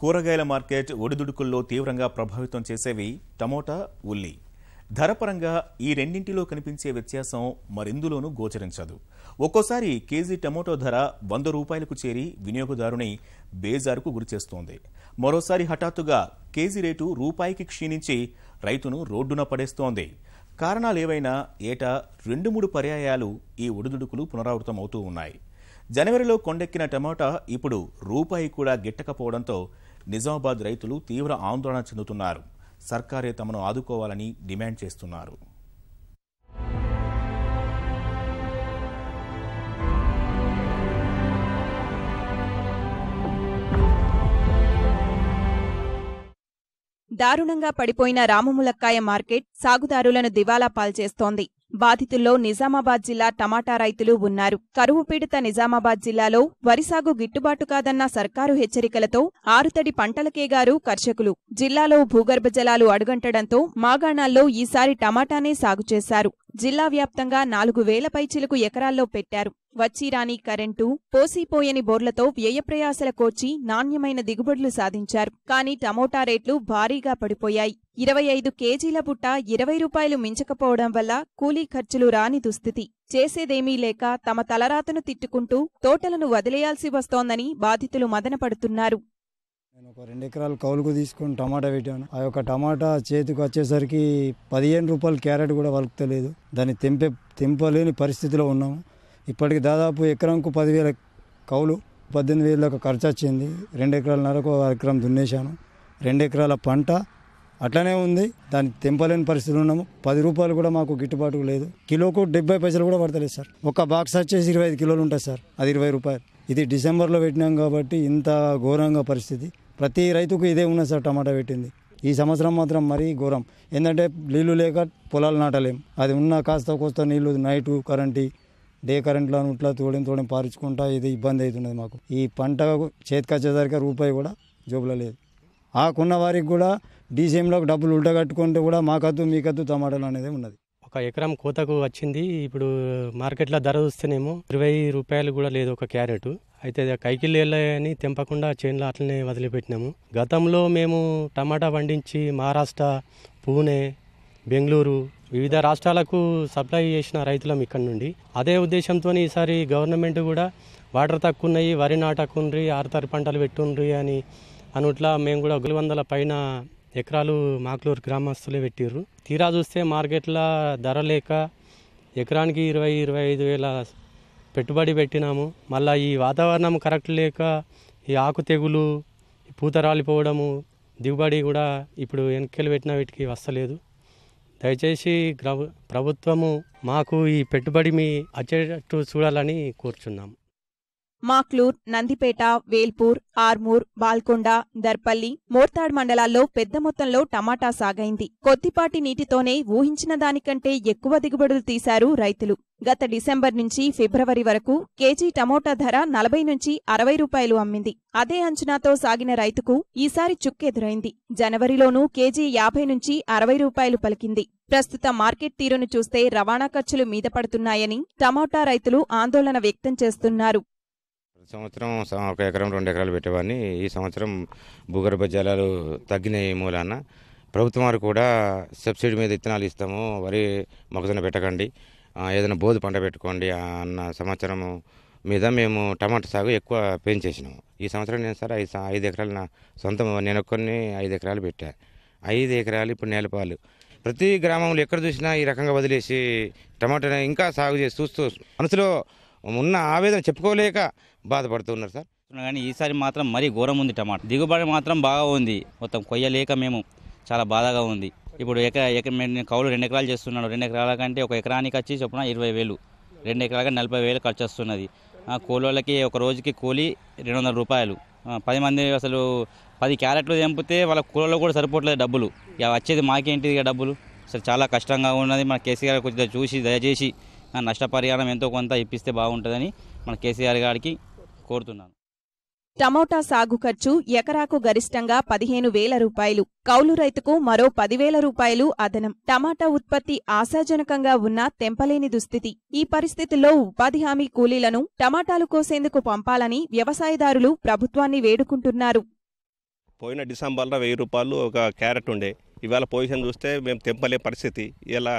కూరగాయల మార్కెట్ ఒడిదుడుకుల్లో తీవ్రంగా ప్రభావితం చేసేవి టమోటా ఉల్లి ధర పరంగా ఈ రెండింటిలో కనిపించే వ్యత్యాసం మరెందులోనూ గోచరించదు ఒక్కోసారి కేజీ టమోటో ధర వంద రూపాయలకు చేరి వినియోగదారుని బేజారుకు గురిచేస్తోంది మరోసారి హఠాత్తుగా కేజీ రేటు రూపాయికి క్షీణించి రైతును రోడ్డున పడేస్తోంది కారణాలేవైనా ఏటా రెండు మూడు పర్యాయాలు ఈ ఒడిదుడుకులు పునరావృతమవుతూ ఉన్నాయి జనవరిలో కొండెక్కిన టమాటా ఇప్పుడు రూపాయి కూడా గిట్టకపోవడంతో నిజామాబాద్ రైతులు తీవ్ర ఆందోళన చెందుతున్నారు సర్కారే తమను ఆదుకోవాలని డిమాండ్ చేస్తున్నారు దారుణంగా పడిపోయిన రామములక్కాయ మార్కెట్ సాగుదారులను దివాలా పాల్చేస్తోంది బాధితుల్లో నిజామాబాద్ జిల్లా టమాటా రైతులు ఉన్నారు కరువు పీడిత నిజామాబాద్ జిల్లాలో వరి సాగు గిట్టుబాటు కాదన్న సర్కారు హెచ్చరికలతో ఆరుతడి పంటలకేగారు కర్షకులు జిల్లాలో భూగర్భ జలాలు అడుగంటడంతో మాగాణాల్లో ఈసారి టమాటానే సాగు చేశారు జిల్లా వ్యాప్తంగా నాలుగు వేల పైచిలకు ఎకరాల్లో పెట్టారు వచ్చిరాని కరెంటు పోసిపోయని బోర్లతో వ్యయప్రయాసల కోర్చి నాణ్యమైన దిగుబడులు సాధించారు కానీ టమోటా రేట్లు భారీగా పడిపోయాయి ఇరవై ఐదు కేజీల బుట్ట ఇరవై రూపాయలు మించకపోవడం వల్ల కూలీ ఖర్చులు రాని దుస్థితి చేసేదేమీ లేక తమ తలరాతను తిట్టుకుంటూ తోటలను వదిలేయాల్సి వస్తోందని బాధితులు మదనపడుతున్నారు నేను ఒక రెండు ఎకరాలు కౌలుకు తీసుకుని టమాటా పెట్టాను ఆ యొక్క టమాటా చేతికి వచ్చేసరికి పదిహేను రూపాయలు క్యారెట్ కూడా వలకలేదు దాన్ని తెంపే తెంపలేని పరిస్థితిలో ఉన్నాము ఇప్పటికి దాదాపు ఎకరంకు పదివేల కౌలు పద్దెనిమిది వేలకు ఖర్చు వచ్చింది రెండు ఎకరాల నరకు ఎకరం దున్నేశాను రెండు ఎకరాల పంట అట్లనే ఉంది దాన్ని తెంపలేని పరిస్థితులు ఉన్నాము పది రూపాయలు కూడా మాకు గిట్టుబాటు లేదు కిలోకు డెబ్బై పైసలు కూడా పడతలేదు సార్ ఒక బాక్స్ వచ్చేసి ఇరవై ఐదు కిలోలు ఉంటుంది సార్ అది ఇరవై రూపాయలు ఇది డిసెంబర్లో పెట్టినాం కాబట్టి ఇంత ఘోరంగా పరిస్థితి ప్రతి రైతుకు ఇదే ఉన్నది సార్ టమాటా పెట్టింది ఈ సంవత్సరం మాత్రం మరీ ఘోరం ఏంటంటే నీళ్లు లేక పొలాలు నాటలేం అది ఉన్న కాస్త కోస్త నీళ్లు నైటు కరెంటు డే కరెంట్లో ఇట్లా తోడిన తోడిని పారుచుకుంటా ఇది ఇబ్బంది అవుతున్నది మాకు ఈ పంట చేతికొచ్చేసరికి రూపాయి కూడా జోబులో లేదు ఆకున్న వారికి కూడా డీసీఎంలో డబ్బులు ఉల్టగట్టుకుంటే కూడా మాకద్దు మీకద్దు టమాటాలు అనేది ఉన్నది ఒక ఎకరం కోతకు వచ్చింది ఇప్పుడు మార్కెట్లో ధర చూస్తేనేమో ఇరవై రూపాయలు కూడా లేదు ఒక క్యారెట్ అయితే కైకిళ్ళని తెంపకుండా చేనులో అట్లనే వదిలిపెట్టినాము గతంలో మేము టమాటా పండించి మహారాష్ట్ర పూణే బెంగళూరు వివిధ రాష్ట్రాలకు సప్లై చేసిన రైతులం ఇక్కడ నుండి అదే ఉద్దేశంతో ఈసారి గవర్నమెంట్ కూడా వాటర్ తక్కువ ఉన్నాయి వరి నాటకుండ్రి ఆరుతరి పంటలు పెట్టుండ్రి అని అనుట్లా మేము కూడా ఒకటి వందల పైన ఎకరాలు మాక్లూరు గ్రామస్తులే పెట్టిర్రు తీరా చూస్తే మార్కెట్లో ధర లేక ఎకరానికి ఇరవై ఇరవై ఐదు వేల పెట్టుబడి పెట్టినాము మళ్ళీ ఈ వాతావరణం కరెక్ట్ లేక ఈ ఆకు తెగులు పూత రాలిపోవడము దిగుబడి కూడా ఇప్పుడు వెనకలు పెట్టిన వీటికి వస్తలేదు దయచేసి ప్రభుత్వము మాకు ఈ పెట్టుబడి మీ అచ్చేటట్టు చూడాలని కోరుచున్నాం మాక్లూర్ నందిపేట వేల్పూర్ ఆర్మూర్ బాల్కొండ దర్పల్లి మోర్తాడ్ మండలాల్లో పెద్ద మొత్తంలో టమాటా సాగైంది కొద్దిపాటి నీటితోనే ఊహించిన దానికంటే ఎక్కువ దిగుబడులు తీశారు రైతులు గత డిసెంబర్ నుంచి ఫిబ్రవరి వరకు కేజీ టమోటా ధర నలభై నుంచి అరవై రూపాయలు అమ్మింది అదే అంచనాతో సాగిన రైతుకు ఈసారి చుక్కెదురైంది జనవరిలోనూ కేజీ యాభై నుంచి అరవై రూపాయలు పలికింది ప్రస్తుత మార్కెట్ తీరును చూస్తే రవాణా ఖర్చులు మీద పడుతున్నాయని టమోటా రైతులు ఆందోళన వ్యక్తం చేస్తున్నారు సంవత్సరం ఒక ఎకరం రెండు ఎకరాలు పెట్టేవాడిని ఈ సంవత్సరం భూగర్భ జలాలు తగ్గినాయి మూలాన ప్రభుత్వం వారు కూడా సబ్సిడీ మీద విత్తనాలు ఇస్తాము వరి మొక్కజొన్న పెట్టకండి ఏదైనా బోధు పంట పెట్టుకోండి అన్న సంవత్సరం మీద మేము టమాటా సాగు ఎక్కువ పెంచేసినాము ఈ సంవత్సరం నేను సార్ ఐదు ఐదు ఎకరాలు నా సొంత నేను కొన్ని ఐదు ఎకరాలు పెట్టా ఐదు ఎకరాలు ఇప్పుడు నేలపాలు ప్రతి గ్రామంలో ఎక్కడ చూసినా ఈ రకంగా వదిలేసి టమాటాని ఇంకా సాగు చేసి చూస్తూ మనసులో ఉన్న ఆవేదన చెప్పుకోలేక బాధపడుతున్నారు సార్ కానీ ఈసారి మాత్రం మరీ ఘోరం ఉంది టమాటా దిగుబడి మాత్రం బాగా ఉంది మొత్తం కొయ్యలేక మేము చాలా బాధగా ఉంది ఇప్పుడు ఎకర ఎక కౌలు రెండు ఎకరాలు చేస్తున్నాడు రెండు ఎకరాల కంటే ఒక ఎకరానికి వచ్చి చొప్పున ఇరవై వేలు రెండు ఎకరాలకి నలభై వేలు ఖర్చు వస్తున్నది కూలోళ్ళకి ఒక రోజుకి కూలి రెండు వందల రూపాయలు పది మంది అసలు పది క్యారెట్లు తెంపితే వాళ్ళ కూలలో కూడా సరిపోవట్లేదు డబ్బులు ఇక వచ్చేది మాకేంటిది ఇక డబ్బులు అసలు చాలా కష్టంగా ఉన్నది మన కేసీఆర్ కొద్దిగా చూసి దయచేసి నష్టపరిహారం ఎంతో కొంత ఇప్పిస్తే బాగుంటుందని మన కేసీఆర్ గారికి కోరుతున్నాను టమోటా సాగు ఖర్చు ఎకరాకు గరిష్టంగా పదిహేను వేల రూపాయలు కౌలు రైతుకు మరో పదివేల రూపాయలు అదనం టమాటా ఉత్పత్తి ఆశాజనకంగా ఉన్నా తెంపలేని దుస్థితి ఈ పరిస్థితుల్లో ఉపాధి హామీ కూలీలను టమాటాలు కోసేందుకు పంపాలని వ్యవసాయదారులు ప్రభుత్వాన్ని వేడుకుంటున్నారు పోయిన డిసెంబర్లో వెయ్యి రూపాయలు ఒక క్యారెట్ ఉండే ఇవాళ పొజిషన్ చూస్తే మేము తెంపలే పరిస్థితి ఇలా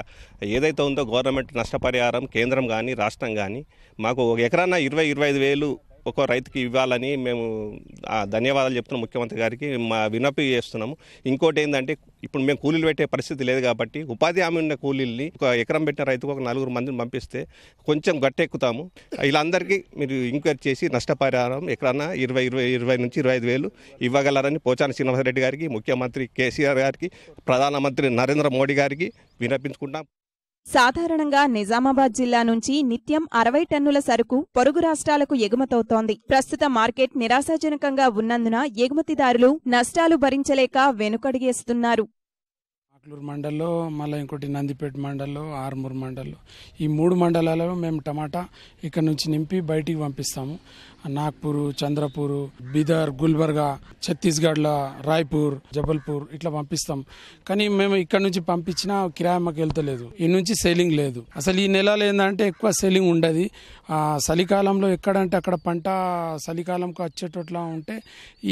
ఏదైతే ఉందో గవర్నమెంట్ నష్టపరిహారం కేంద్రం కానీ రాష్ట్రం కానీ మాకు ఒక ఎకరాన ఇరవై ఇరవై ఐదు వేలు ఒక్కో రైతుకి ఇవ్వాలని మేము ధన్యవాదాలు చెప్తున్నాం ముఖ్యమంత్రి గారికి మా విన్నపి చేస్తున్నాము ఇంకోటి ఏంటంటే ఇప్పుడు మేము కూలీలు పెట్టే పరిస్థితి లేదు కాబట్టి ఉపాధి హామీ ఉన్న కూలీల్ని ఒక ఎకరం పెట్టిన రైతుకు ఒక నలుగురు మందిని పంపిస్తే కొంచెం గట్టెక్కుతాము వీళ్ళందరికీ మీరు ఎంక్వైరీ చేసి నష్టపరిహారం ఎక్కడన్నా ఇరవై ఇరవై ఇరవై నుంచి ఇరవై ఐదు వేలు ఇవ్వగలరని పోచాన శ్రీనివాసరెడ్డి గారికి ముఖ్యమంత్రి కేసీఆర్ గారికి ప్రధానమంత్రి నరేంద్ర మోడీ గారికి విన్నపించుకుంటాం సాధారణంగా నిజామాబాద్ జిల్లా నుంచి నిత్యం అరవై టన్నుల సరుకు పొరుగు రాష్ట్రాలకు ఎగుమతవుతోంది ప్రస్తుత మార్కెట్ నిరాశాజనకంగా ఉన్నందున ఎగుమతిదారులు నష్టాలు భరించలేక వెనుకడిగేస్తున్నారు చిక్లూరు మండల్లో మళ్ళీ ఇంకోటి నందిపేట మండల్లో ఆర్మూర్ మండల్లో ఈ మూడు మండలాలలో మేము టమాటా ఇక్కడ నుంచి నింపి బయటికి పంపిస్తాము నాగ్పూర్ చంద్రపూర్ బీదర్ గుల్బర్గా ఛత్తీస్గఢ్లో రాయ్పూర్ జబల్పూర్ ఇట్లా పంపిస్తాం కానీ మేము ఇక్కడ నుంచి పంపించిన కిరాయి మాకు వెళ్తలేదు ఈ నుంచి సెల్లింగ్ లేదు అసలు ఈ నెలలు ఏంటంటే ఎక్కువ సెల్లింగ్ ఉండదు చలికాలంలో ఎక్కడంటే అక్కడ పంట చలికాలంకు వచ్చేటట్లా ఉంటే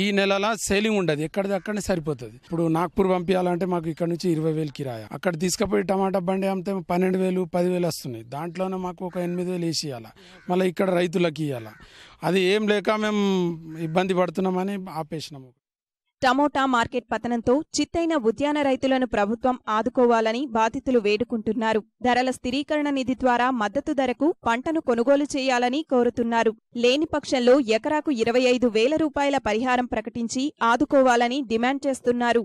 ఈ నెలల సెల్లింగ్ ఉండదు ఎక్కడిది అక్కడనే సరిపోతుంది ఇప్పుడు నాగ్పూర్ పంపించాలంటే మాకు ఇక్కడ నుంచి ఇరవై ఇరవై వేలు కిరాయా అక్కడ తీసుకుపోయి టమాటా బండి అమ్మితే పన్నెండు వేలు పదివేలు వస్తున్నాయి దాంట్లోనే మాకు ఒక ఎనిమిది వేలు వేసి ఇవ్వాలి మళ్ళీ ఇక్కడ రైతులకు ఇవ్వాలా అది ఏం లేక మేము ఇబ్బంది పడుతున్నామని ఆపేసినాము టమోటా మార్కెట్ పతనంతో చిత్తైన ఉద్యాన రైతులను ప్రభుత్వం ఆదుకోవాలని బాధితులు వేడుకుంటున్నారు ధరల స్థిరీకరణ నిధి ద్వారా మద్దతు ధరకు పంటను కొనుగోలు చేయాలని కోరుతున్నారు లేని పక్షంలో ఎకరాకు ఇరవై ఐదు వేల రూపాయల పరిహారం ప్రకటించి ఆదుకోవాలని డిమాండ్ చేస్తున్నారు